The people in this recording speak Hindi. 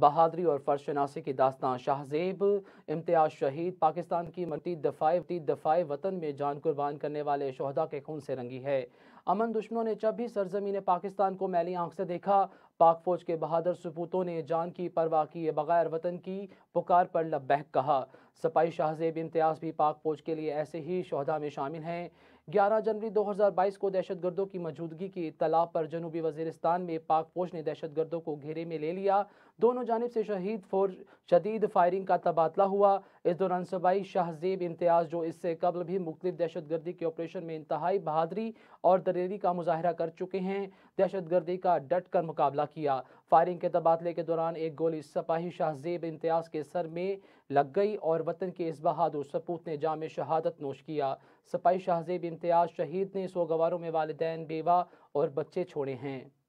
बहादरी और फर्शनासी की दास्तान शाहजेब इम्तियाज शहीद पाकिस्तान की मती दफ़ाए दफ़ाए वतन में जान कुर्बान करने वाले शहदा के खून से रंगी है अमन दुश्मनों ने जब भी सरजमीन पाकिस्तान को मैली आंख से देखा पाक फौज के बहादुर सपूतों ने जान की परवाह किए बगैर वतन की पुकार पर लबैक कहा सपाही शाहजेब इम्तियाज भी पाक फौज के लिए ऐसे ही शहदा में शामिल हैं 11 जनवरी 2022 को दहशत गर्दों की मौजूदगी की इतला पर जनूबी वजीरस्तान में पाक फौज ने दहशत गर्दों को घेरे में ले लिया दोनों दोनों जानब से शहीद फौज शदीद फायरिंग का तबादला हुआ इस दौरान सूबाई शाहजेब इम्तियाज़ जो इससे कबल भी मुख्त दहशत गर्दी के ऑपरेशन में इंतहाई बहादरी और दरेरी का मुजाहरा कर चुके हैं दहशत गर्दी का डट कर मुकाबला किया फायरिंग के तबादले के दौरान एक गोली सपाही शाहजेब इम्तियाज़ के सर में लग गई और वतन के इस बहादुर सपूत ने जाम शहादत नोश किया सपाही शाहजेब इम्तियाज़ शहीद ने सोगवारों में वालदे बेवा और बच्चे छोड़े हैं